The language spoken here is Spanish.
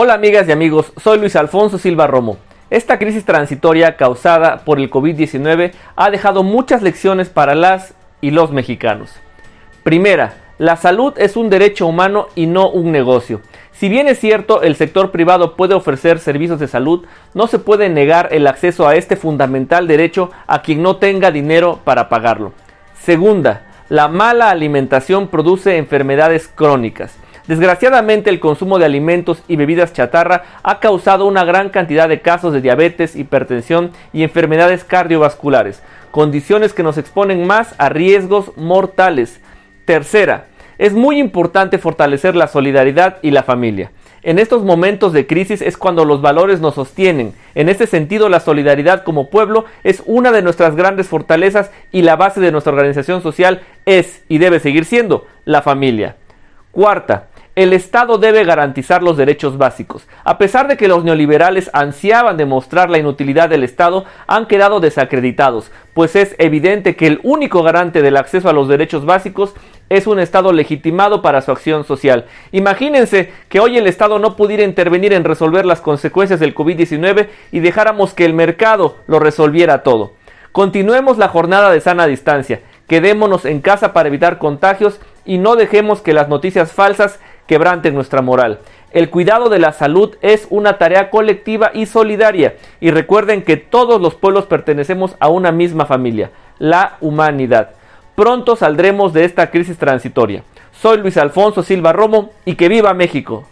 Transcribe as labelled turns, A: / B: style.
A: Hola amigas y amigos, soy Luis Alfonso Silva Romo. Esta crisis transitoria causada por el COVID-19 ha dejado muchas lecciones para las y los mexicanos. Primera, la salud es un derecho humano y no un negocio. Si bien es cierto, el sector privado puede ofrecer servicios de salud, no se puede negar el acceso a este fundamental derecho a quien no tenga dinero para pagarlo. Segunda, la mala alimentación produce enfermedades crónicas. Desgraciadamente el consumo de alimentos y bebidas chatarra ha causado una gran cantidad de casos de diabetes, hipertensión y enfermedades cardiovasculares, condiciones que nos exponen más a riesgos mortales. Tercera, es muy importante fortalecer la solidaridad y la familia. En estos momentos de crisis es cuando los valores nos sostienen. En este sentido, la solidaridad como pueblo es una de nuestras grandes fortalezas y la base de nuestra organización social es y debe seguir siendo la familia. Cuarta, el Estado debe garantizar los derechos básicos. A pesar de que los neoliberales ansiaban demostrar la inutilidad del Estado, han quedado desacreditados, pues es evidente que el único garante del acceso a los derechos básicos es un Estado legitimado para su acción social. Imagínense que hoy el Estado no pudiera intervenir en resolver las consecuencias del COVID-19 y dejáramos que el mercado lo resolviera todo. Continuemos la jornada de sana distancia, quedémonos en casa para evitar contagios y no dejemos que las noticias falsas Quebrante nuestra moral. El cuidado de la salud es una tarea colectiva y solidaria. Y recuerden que todos los pueblos pertenecemos a una misma familia, la humanidad. Pronto saldremos de esta crisis transitoria. Soy Luis Alfonso Silva Romo y que viva México.